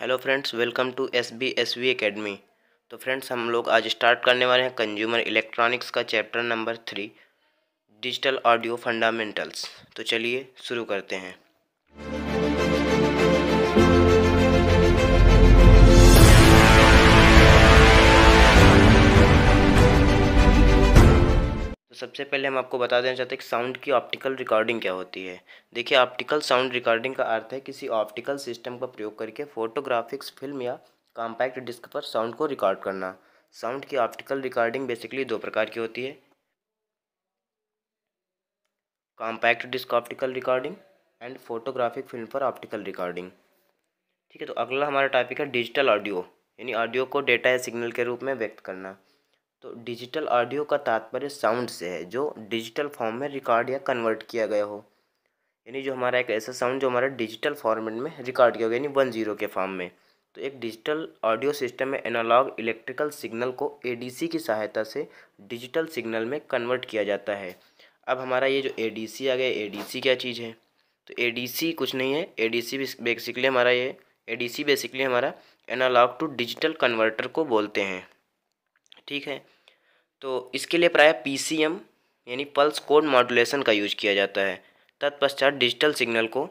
hello friends welcome to S B S V academy तो friends हम लोग आज स्टार्ट करने वाले हैं कंज्यूमर इलेक्ट्रॉनिक्स का chapter number three digital audio fundamentals तो चलिए शुरू करते हैं सबसे पहले हम आपको बता देना चाहते हैं कि साउंड की ऑप्टिकल रिकॉर्डिंग क्या होती है देखिए ऑप्टिकल साउंड रिकॉर्डिंग का अर्थ है किसी ऑप्टिकल सिस्टम का प्रयोग करके फोटोग्राफिक्स फिल्म या कॉम्पैक्ट डिस्क पर साउंड को रिकॉर्ड करना साउंड की ऑप्टिकल रिकॉर्डिंग बेसिकली दो प्रकार की होती है compact disc optical recording and photographic film पर ऑप्टिकल रिकॉर्डिंग ठीक है तो अगला हमारा टॉपिक है डिजिटल ऑडियो यानी ऑडियो को डेटा या सिग्नल के रूप में व्यक्त करना तो डिजिटल ऑडियो का तात्पर्य साउंड से है जो डिजिटल फॉर्म में रिकॉर्ड या कन्वर्ट किया गया हो यानी जो हमारा एक ऐसा साउंड जो हमारा डिजिटल फॉर्मेट में रिकॉर्ड किया गया यानी वन जीरो के फॉर्म में तो एक डिजिटल ऑडियो सिस्टम में एनालॉग इलेक्ट्रिकल सिग्नल को ए की सहायता से डिजिटल सिग्नल में कन्वर्ट किया जाता है अब हमारा ये जो ए आ गया ए क्या चीज़ है तो ए कुछ नहीं है ए बेसिकली हमारा ये ए बेसिकली हमारा एनालॉग टू डिजिटल कन्वर्टर को बोलते हैं ठीक है तो इसके लिए प्राय पी यानी पल्स कोड मॉडुलेशन का यूज किया जाता है तत्पश्चात डिजिटल सिग्नल को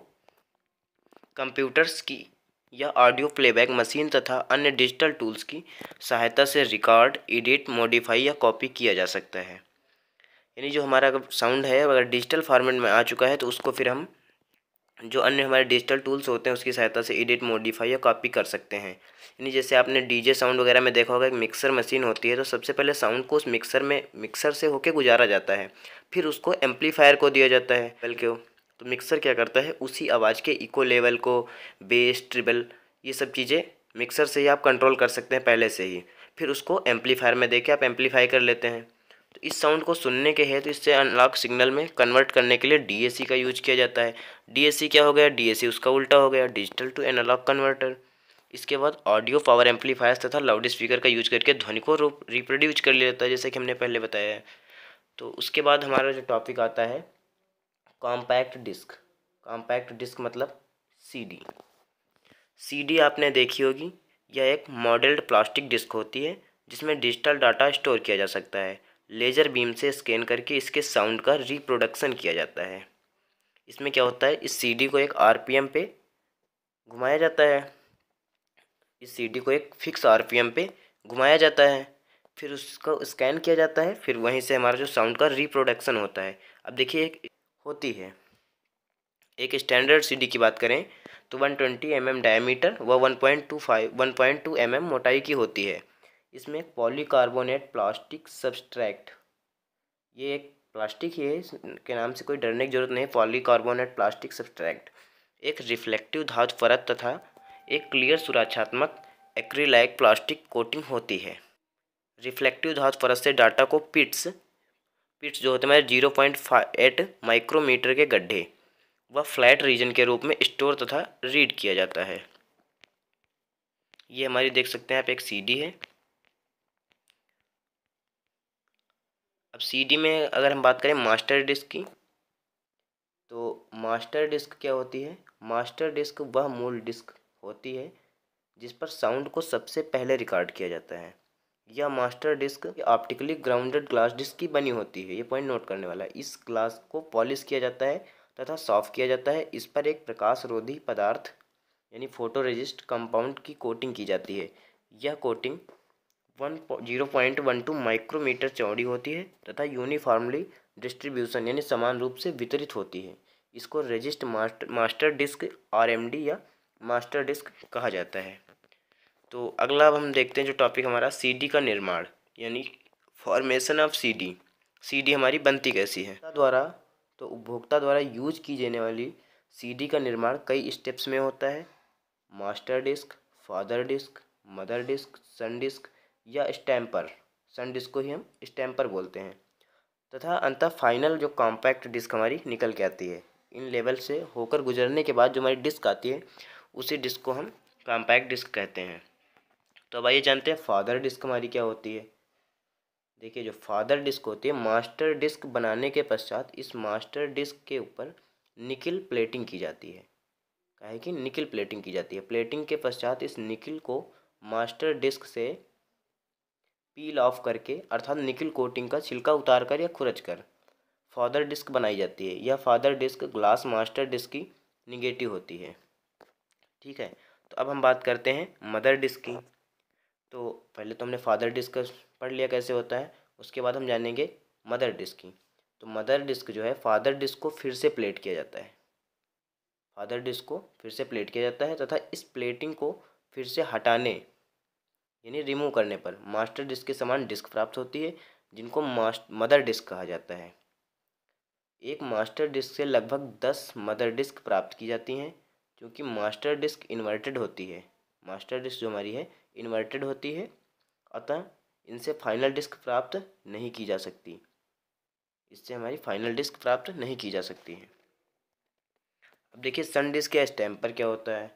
कंप्यूटर्स की या ऑडियो प्लेबैक मशीन तथा अन्य डिजिटल टूल्स की सहायता से रिकॉर्ड एडिट मॉडिफाई या कॉपी किया जा सकता है यानी जो हमारा साउंड है अगर डिजिटल फॉर्मेट में आ चुका है तो उसको फिर हम जो अन्य हमारे डिजिटल टूल्स होते हैं उसकी सहायता से एडिट मॉडिफाई या कॉपी कर सकते हैं यानी जैसे आपने डीजे साउंड वगैरह में देखा होगा एक मिक्सर मशीन होती है तो सबसे पहले साउंड को उस मिक्सर में मिक्सर से होके गुजारा जाता है फिर उसको एम्पलीफायर को दिया जाता है बल्कि तो मिक्सर क्या करता है उसी आवाज़ के इको लेवल को बेस ट्रिबल ये सब चीज़ें मिक्सर से ही आप कंट्रोल कर सकते हैं पहले से ही फिर उसको एम्पलीफायर में देके आप एम्पलीफाई कर लेते हैं तो इस साउंड को सुनने के हेतु तो इससे अनलॉक सिग्नल में कन्वर्ट करने के लिए डीएसी का यूज किया जाता है डीएसी क्या हो गया डीएसी उसका उल्टा हो गया डिजिटल टू एनालॉग कन्वर्टर इसके बाद ऑडियो पावर एम्पलीफायर्स तथा लाउड स्पीकर का यूज करके ध्वनि को रिप्रोड्यूस कर लिया जाता है जैसे कि हमने पहले बताया है तो उसके बाद हमारा जो टॉपिक आता है कॉम्पैक्ट डिस्क कॉम्पैक्ट डिस्क मतलब सीडी सीडी आपने देखी होगी यह एक मॉडल्ड प्लास्टिक डिस्क होती है जिसमें डिजिटल डाटा स्टोर किया जा सकता है लेज़र बीम से स्कैन करके इसके साउंड का रिप्रोडक्शन किया जाता है इसमें क्या होता है इस सीडी को एक आरपीएम पे घुमाया जाता है इस सी को एक फिक्स आर पे घुमाया जाता है फिर उसको स्कैन किया जाता है फिर वहीं से हमारा जो साउंड का रिप्रोडक्शन होता है अब देखिए एक होती है एक स्टैंडर्ड सीडी की बात करें तो 120 ट्वेंटी mm डायमीटर व 1.25 1.2 mm मोटाई की होती है इसमें एक पॉलीकार्बोनेट प्लास्टिक सब्सट्रैक्ट ये एक प्लास्टिक ही है के नाम से कोई डरने की जरूरत नहीं पॉलीकार्बोनेट प्लास्टिक सब्सट्रैक्ट एक रिफ्लेक्टिव धातु परत तथा एक क्लियर सुरक्षात्मक एक्रीलाइक प्लास्टिक कोटिंग होती है रिफ्लेक्टिव धातु परत से डाटा को पिट्स पिट्स जो होते हैं जीरो पॉइंट एट माइक्रोमीटर के गड्ढे व फ्लैट रीजन के रूप में स्टोर तथा रीड किया जाता है ये हमारी देख सकते हैं आप एक सीडी है अब सीडी में अगर हम बात करें मास्टर डिस्क की तो मास्टर डिस्क क्या होती है मास्टर डिस्क वह मूल डिस्क होती है जिस पर साउंड को सबसे पहले रिकॉर्ड किया जाता है यह master disc optically grounded glass disc की बनी होती है ये पॉइंट नोट करने वाला है इस ग्लास को पॉलिश किया जाता है तथा सॉफ्ट किया जाता है इस पर एक प्रकाश रोधी पदार्थ यानी फोटो रजिस्ट कंपाउंड की कोटिंग की जाती है यह coating one zero point one two micrometer चौड़ी होती है तथा यूनिफॉर्मली डिस्ट्रीब्यूशन यानी समान रूप से वितरित होती है इसको resist master master disc or या मास्टर डिस्क कहा जाता है तो अगला अब हम देखते हैं जो टॉपिक हमारा सीडी का निर्माण यानी फॉर्मेशन ऑफ सीडी सीडी हमारी बनती कैसी है द्वारा तो उपभोक्ता द्वारा यूज की जाने वाली सीडी का निर्माण कई स्टेप्स में होता है master disc father disc mother disc son disc या स्टैम्पर सन डिस्क को ही हम स्टैम्पर बोलते हैं तथा अंतः फाइनल जो कॉम्पैक्ट डिस्क हमारी निकल के आती है इन लेवल से होकर गुजरने के बाद जो हमारी डिस्क आती है उसी डिस्क को हम कॉम्पैक्ट डिस्क कहते हैं तो अब आइए जानते हैं फादर डिस्क हमारी क्या होती है देखिए जो फादर डिस्क होती है मास्टर डिस्क बनाने के पश्चात इस मास्टर डिस्क के ऊपर निकिल प्लेटिंग की जाती है कहे कि निकिल प्लेटिंग की जाती है प्लेटिंग के पश्चात इस निकिल को मास्टर डिस्क से पील ऑफ करके अर्थात निकिल कोटिंग का छिलका उतार कर या खुरच कर फादर डिस्क बनाई जाती है यह father disc glass master disc की निगेटिव होती है ठीक है तो अब हम बात करते हैं मदर डिस्क की तो पहले तो हमने फादर डिस्क पढ़ लिया कैसे होता है उसके बाद हम जानेंगे मदर डिस्क की तो मदर डिस्क जो है फादर डिस्क को फिर से प्लेट किया जाता है फादर डिस्क को फिर से प्लेट किया जाता है तथा इस प्लेटिंग को फिर से हटाने यानी रिमूव करने पर मास्टर डिस्क के समान डिस्क प्राप्त होती है जिनको मदर डिस्क कहा जाता है एक मास्टर डिस्क से लगभग दस मदर डिस्क प्राप्त की जाती हैं क्योंकि मास्टर डिस्क इन्वर्टेड होती है मास्टर डिस्क जो हमारी है इन्वर्टेड होती है अतः इनसे फाइनल डिस्क प्राप्त नहीं की जा सकती इससे हमारी फाइनल डिस्क प्राप्त नहीं की जा सकती है अब देखिए सन डिस्क या स्टैम्प पर क्या होता है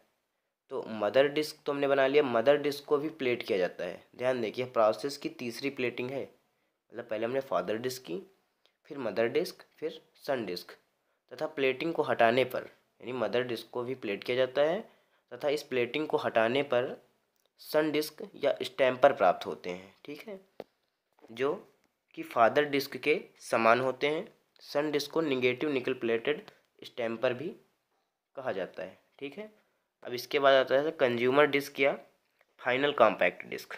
तो मदर डिस्क तो हमने बना लिया मदर डिस्क को भी प्लेट किया जाता है ध्यान देखिए प्रोसेस की तीसरी प्लेटिंग है मतलब पहले हमने फादर डिस्क की फिर मदर डिस्क फिर सन डिस्क तथा प्लेटिंग को हटाने पर यानी मदर डिस्क को भी प्लेट किया जाता है तथा इस प्लेटिंग को हटाने पर सन डिस्क या स्टैम्पर प्राप्त होते हैं ठीक है जो कि फादर डिस्क के समान होते हैं सन डिस्क को निगेटिव निकल प्लेटेड स्टैम्पर भी कहा जाता है ठीक है अब इसके बाद आता है कंज्यूमर डिस्क या फाइनल कॉम्पैक्ट डिस्क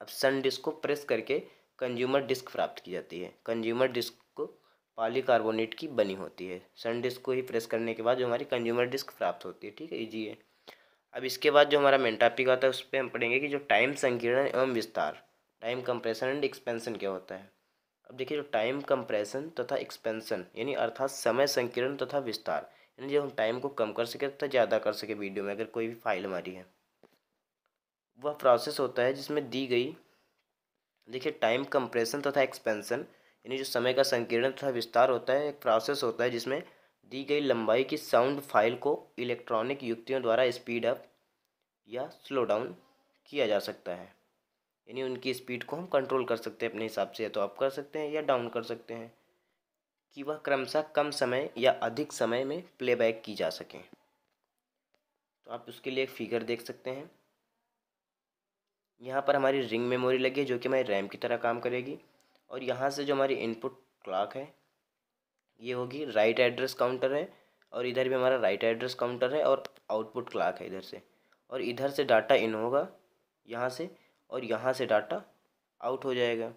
अब सन डिस्क को प्रेस करके कंज्यूमर डिस्क प्राप्त की जाती है कंज्यूमर डिस्क पॉलीकार्बोनेट की बनी होती है सन डिस्क को ही प्रेस करने के बाद जो हमारी कंज्यूमर डिस्क प्राप्त होती है ठीक है ईजी है अब इसके बाद जो हमारा मेन टॉपिक आता है उस पर हम पढ़ेंगे कि जो टाइम संकीर्ण एवं विस्तार टाइम कंप्रेशन एंड एक्सपेंसन क्या होता है अब देखिए जो टाइम कंप्रेशन तथा एक्सपेंसन यानी अर्थात समय संकीर्ण तथा विस्तार यानी जब हम टाइम को कम कर सके तथा ज़्यादा कर सके वीडियो में अगर कोई भी फाइल हमारी है वह प्रोसेस होता है जिसमें दी गई देखिए टाइम कंप्रेशन तथा एक्सपेंसन यानी जो समय का संकीर्ण तथा विस्तार होता है एक प्रोसेस होता है जिसमें दी गई लंबाई की साउंड फाइल को इलेक्ट्रॉनिक युक्तियों द्वारा स्पीड अप या स्लो डाउन किया जा सकता है यानी उनकी स्पीड को हम कंट्रोल कर सकते हैं अपने हिसाब से या तो अप कर सकते हैं या डाउन कर सकते हैं कि वह क्रमशः कम समय या अधिक समय में प्लेबैक की जा सकें तो आप उसके लिए एक फिगर देख सकते हैं यहाँ पर हमारी रिंग मेमोरी लगी है जो कि हमारी रैम की तरह काम करेगी और यहाँ से जो हमारी इनपुट क्लॉक है ये होगी राइट एड्रेस काउंटर है और इधर भी हमारा राइट एड्रेस काउंटर है और आउटपुट क्लॉक है इधर से और इधर से डाटा इन होगा यहाँ से और यहाँ से डाटा आउट हो जाएगा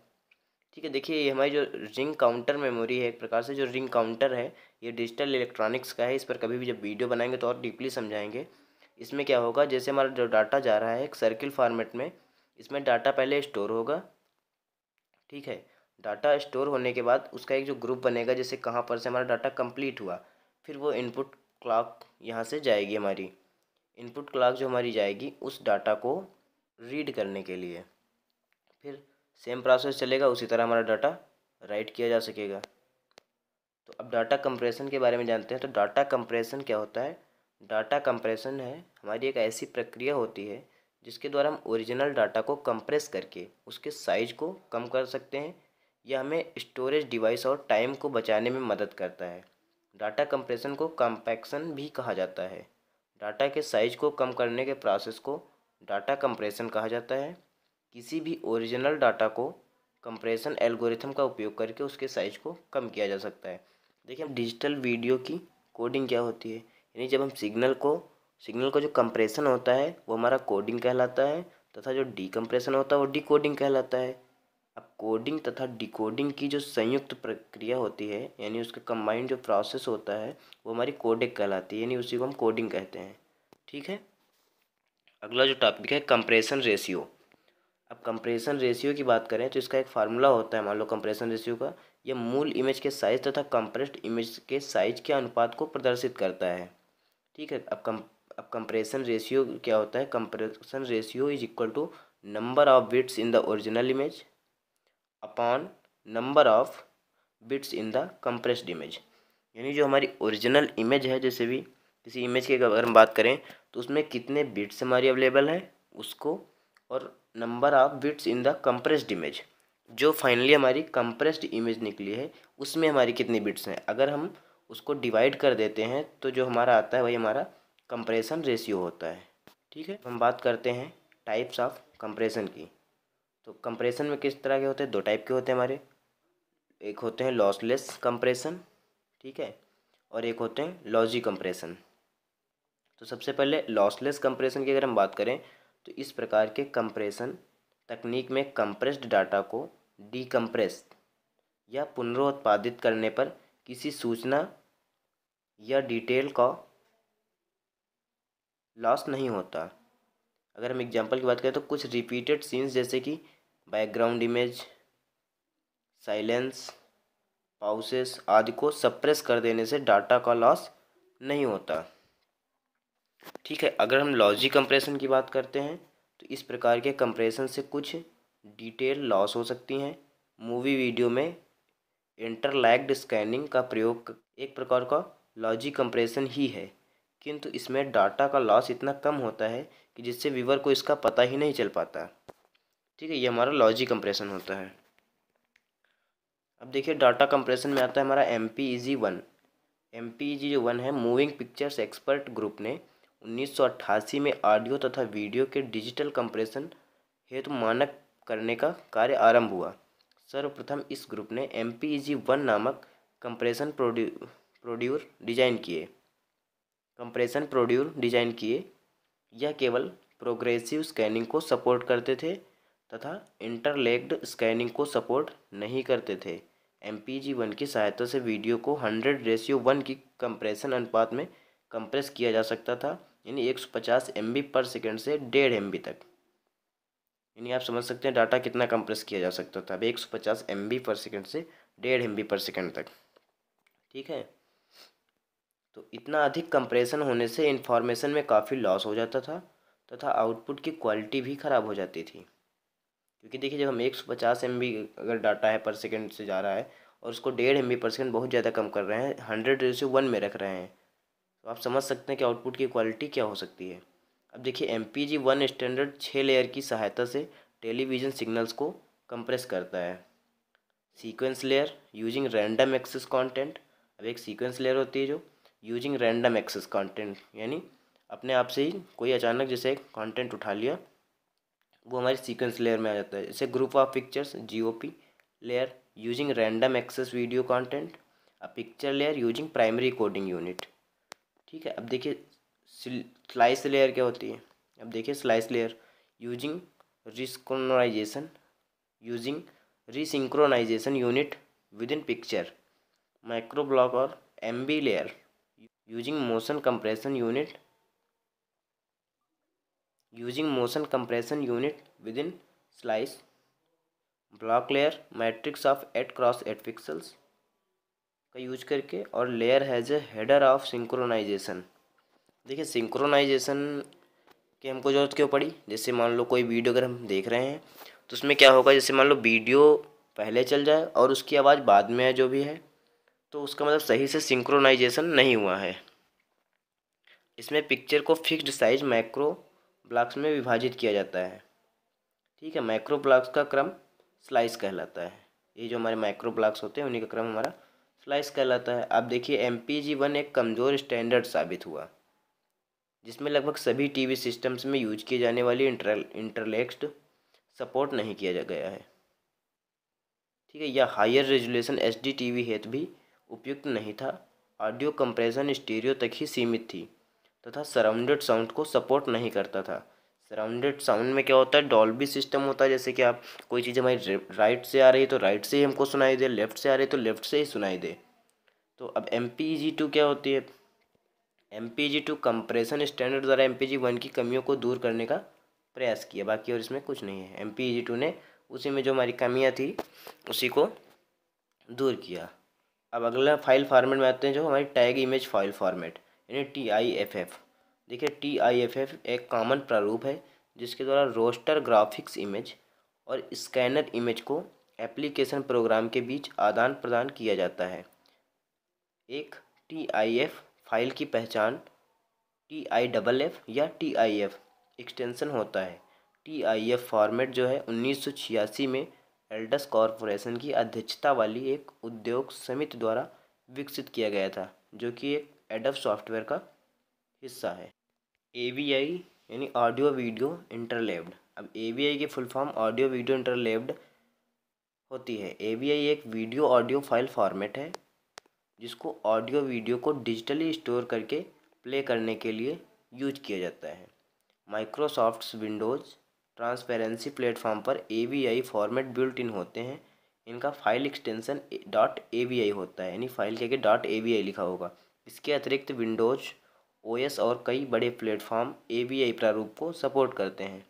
ठीक है देखिए ये हमारी जो रिंग काउंटर मेमोरी है एक प्रकार से जो रिंग काउंटर है ये डिजिटल इलेक्ट्रॉनिक्स का है इस पर कभी भी जब वीडियो बनाएंगे तो और डीपली समझाएंगे इसमें क्या होगा जैसे हमारा जो डाटा जा रहा है एक सर्किल फॉर्मेट में इसमें डाटा पहले स्टोर होगा ठीक है डाटा स्टोर होने के बाद उसका एक जो ग्रुप बनेगा जैसे कहाँ पर से हमारा डाटा कंप्लीट हुआ फिर वो इनपुट क्लाक यहाँ से जाएगी हमारी इनपुट क्लाक जो हमारी जाएगी उस डाटा को रीड करने के लिए फिर सेम प्रोसेस चलेगा उसी तरह हमारा डाटा राइट किया जा सकेगा तो अब डाटा कंप्रेशन के बारे में जानते हैं तो डाटा कंप्रेशन क्या होता है डाटा कंप्रेशन है हमारी एक ऐसी प्रक्रिया होती है जिसके द्वारा हम ओरिजिनल डाटा को कंप्रेस करके उसके साइज को कम कर सकते हैं यह हमें स्टोरेज डिवाइस और टाइम को बचाने में मदद करता है डाटा कंप्रेशन को कम्पैक्शन भी कहा जाता है डाटा के साइज को कम करने के प्रोसेस को डाटा कंप्रेशन कहा जाता है किसी भी ओरिजिनल डाटा को कंप्रेशन एल्गोरिथम का उपयोग करके उसके साइज को कम किया जा सकता है देखिए हम डिजिटल वीडियो की कोडिंग क्या होती है यानी जब हम सिग्नल को सिग्नल का जो कंप्रेशन होता है वो हमारा कोडिंग कहलाता है तथा जो डी होता है वो डी कोडिंग कहलाता है कोडिंग तथा डिकोडिंग की जो संयुक्त प्रक्रिया होती है यानी उसका कंबाइंड जो प्रोसेस होता है वो हमारी कोडिंग कहलाती है यानी उसी को हम कोडिंग कहते हैं ठीक है अगला जो टॉपिक है कंप्रेशन रेशियो अब कंप्रेशन रेशियो की बात करें तो इसका एक फार्मूला होता है मान लो कंप्रेशन रेशियो का यह मूल इमेज के साइज तथा कंप्रेस्ड इमेज के साइज के अनुपात को प्रदर्शित करता है ठीक है अब कम अब कंप्रेशन रेशियो क्या होता है compression ratio is equal to number of bits in the original image upon number of bits in the compressed image यानी जो हमारी ओरिजिनल इमेज है जैसे भी किसी इमेज की अगर हम बात करें तो उसमें कितने बिट्स हमारी अवेलेबल हैं उसको और number of bits in the compressed image जो फाइनली हमारी कंप्रेस्ड इमेज निकली है उसमें हमारी कितनी बिट्स हैं अगर हम उसको डिवाइड कर देते हैं तो जो हमारा आता है वही हमारा कंप्रेशन रेशियो होता है ठीक है हम बात करते हैं टाइप्स ऑफ कंप्रेशन की तो कंप्रेशन में किस तरह के होते हैं दो टाइप के होते हैं हमारे एक होते हैं लॉसलेस कंप्रेशन ठीक है और एक होते हैं लॉजी कंप्रेशन तो सबसे पहले लॉसलेस कंप्रेशन की अगर हम बात करें तो इस प्रकार के कंप्रेशन तकनीक में कंप्रेस्ड डाटा को डीकम्प्रेस या पुनरुत्पादित करने पर किसी सूचना या डिटेल का लॉस नहीं होता अगर हम एग्जाम्पल की बात करें तो कुछ रिपीटेड सीन्स जैसे कि बैकग्राउंड इमेज साइलेंस पाउसेस आदि को सप्रेस कर देने से डाटा का लॉस नहीं होता ठीक है अगर हम लॉजिक कंप्रेशन की बात करते हैं तो इस प्रकार के कंप्रेशन से कुछ डिटेल लॉस हो सकती हैं मूवी वीडियो में इंटरलैक्ड स्कैनिंग का प्रयोग एक प्रकार का लॉजिक कंप्रेशन ही है किंतु इसमें डाटा का लॉस इतना कम होता है जिससे व्यूवर को इसका पता ही नहीं चल पाता ठीक है ये हमारा लॉजिक कंप्रेशन होता है अब देखिए डाटा कंप्रेशन में आता है हमारा M P G one M P G जो वन है मूविंग पिक्चर्स एक्सपर्ट ग्रुप ने 1988 में ऑडियो तथा वीडियो के डिजिटल कंप्रेशन हेतु मानक करने का कार्य आरंभ हुआ सर्वप्रथम इस ग्रुप ने एम पी जी वन नामक कंप्रेशन प्रोड्यू प्रोड्यूर डिजाइन किए कंप्रेशन प्रोड्यूर डिजाइन किए यह केवल प्रोग्रेसिव स्कैनिंग को सपोर्ट करते थे तथा इंटरलेक्ड स्कैनिंग को सपोर्ट नहीं करते थे एम पी जी वन की सहायता से वीडियो को हंड्रेड रेशियो वन की कंप्रेशन अनुपात में कंप्रेस किया जा सकता था यानी एक सौ पचास एम बी पर सेकेंड से डेढ़ एम बी तक यानी आप समझ सकते हैं डाटा कितना कंप्रेस किया जा सकता था अब एक सौ पचास एम बी पर सेकेंड से डेढ़ एम बी पर सेकेंड तक ठीक है तो इतना अधिक कंप्रेशन होने से इन्फॉर्मेशन में काफ़ी लॉस हो जाता था तथा आउटपुट की क्वालिटी भी ख़राब हो जाती थी क्योंकि देखिए जब हम एक सौ पचास एम बी अगर डाटा है पर सेकेंड से जा रहा है और उसको डेढ़ एम बी पर सेकेंड बहुत ज़्यादा कम कर रहे हैं हंड्रेड रेशियो वन में रख रहे हैं तो आप समझ सकते हैं कि आउटपुट की क्वालिटी क्या हो सकती है अब देखिए M P G one standard छः लेयर की सहायता से टेलीविज़न सिग्नल्स को कंप्रेस करता है sequence layer using random access content अब एक सीक्वेंस लेयर होती है जो यूजिंग रैंडम एक्सेस कंटेंट यानी अपने आप से ही कोई अचानक जैसे कंटेंट उठा लिया वो हमारे सीक्वेंस लेयर में आ जाता है जैसे group of pictures G layer using random access video content a picture layer using primary coding unit ठीक है अब देखिए स्लाइस लेयर क्या होती है अब देखिए slice layer using resynchronization using resynchronization unit within picture micro block और M B layer using motion compression unit using motion compression unit within slice block layer matrix of eight cross eight pixels का use करके और layer has a header of synchronization देखिए synchronization की हमको जरूरत क्यों पड़ी जैसे मान लो कोई वीडियो अगर हम देख रहे हैं तो उसमें क्या होगा जैसे मान लो वीडियो पहले चल जाए और उसकी आवाज़ बाद में है जो भी है तो उसका मतलब सही से सिंक्रोनाइजेशन नहीं हुआ है इसमें पिक्चर को फिक्स्ड साइज मैक्रो ब्लॉक्स में विभाजित किया जाता है ठीक है माइक्रो ब्लॉक्स का क्रम स्लाइस कहलाता है ये जो हमारे माइक्रो ब्लॉक्स होते हैं उन्हीं का क्रम हमारा स्लाइस कहलाता है अब देखिए एम पी जी वन एक कमज़ोर स्टैंडर्ड साबित हुआ जिसमें लगभग सभी टीवी सिस्टम्स में यूज किए जाने वाली इंटर सपोर्ट नहीं किया गया है ठीक है या higher resolution H D T V हेतु भी उपयुक्त नहीं था ऑडियो कंप्रेशन स्टीरियो तक ही सीमित थी तथा सराउंडेड साउंड को सपोर्ट नहीं करता था सराउंडेड साउंड में क्या होता है डॉल्बी सिस्टम होता है जैसे कि आप कोई चीज़ हमारी राइट से आ रही है तो राइट से ही हमको सुनाई दे लेफ्ट से आ रही है तो लेफ्ट से ही सुनाई दे तो अब एम पी जी टू क्या होती है M P G two compression standard द्वारा एम पी जी वन की कमियों को दूर करने का प्रयास किया बाकी और इसमें कुछ नहीं है एम पी जी टू ने उसी में जो हमारी कमियाँ थी उसी को दूर किया अब अगला फाइल फॉर्मेट में आते हैं जो हमारी टैग इमेज फाइल फॉर्मेट यानी टी आई एफ एफ देखिए टी आई एफ एफ एक कॉमन प्रारूप है जिसके द्वारा रोस्टर ग्राफिक्स इमेज और स्कैनर इमेज को एप्लीकेशन प्रोग्राम के बीच आदान प्रदान किया जाता है एक टी आई एफ फाइल की पहचान टी आई डबल एफ या टी आई एफ एक्सटेंसन होता है टी आई एफ फॉर्मेट जो है उन्नीस में एल्डस कॉरपोरेशन की अध्यक्षता वाली एक उद्योग समिति द्वारा विकसित किया गया था जो कि एक एडव सॉफ्टवेयर का हिस्सा है ए यानी ऑडियो वीडियो इंटरलेब्ड अब ए की full form audio video interleaved होती है ए एक वीडियो ऑडियो फाइल फॉर्मेट है जिसको ऑडियो वीडियो को डिजिटली स्टोर करके प्ले करने के लिए यूज किया जाता है माइक्रोसॉफ्ट विंडोज़ ट्रांसपेरेंसी प्लेटफॉर्म पर ए फॉर्मेट बिल्ट इन होते हैं इनका फाइल एक्सटेंशन डॉट ए होता है यानी फाइल के आगे डॉट ए लिखा होगा इसके अतिरिक्त विंडोज ओएस और कई बड़े प्लेटफॉर्म ए प्रारूप को सपोर्ट करते हैं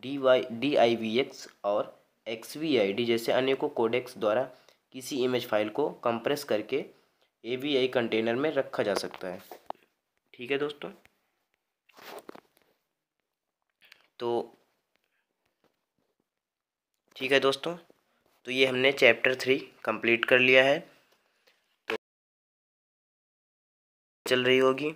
D Y D I V X और एक्स वी आई डी जैसे अनेकों कोडेक्स द्वारा किसी इमेज फाइल को कंप्रेस करके ए वी आई कंटेनर में रखा जा सकता है ठीक है दोस्तों तो ठीक है दोस्तों तो ये हमने चैप्टर थ्री कंप्लीट कर लिया है तो चल रही होगी